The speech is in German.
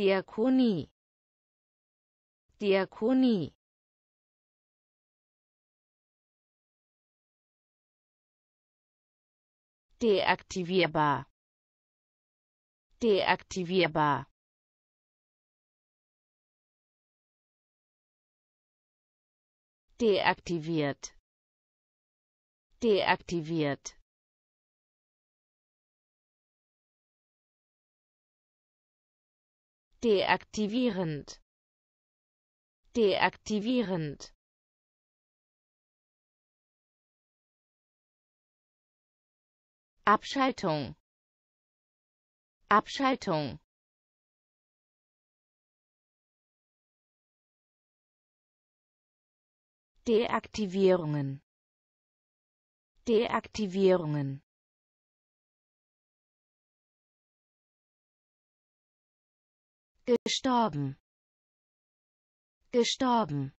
Diakonie Diakonie deaktivierbar deaktivierbar deaktiviert deaktiviert deaktivierend deaktivierend Abschaltung Abschaltung Deaktivierungen Deaktivierungen gestorben gestorben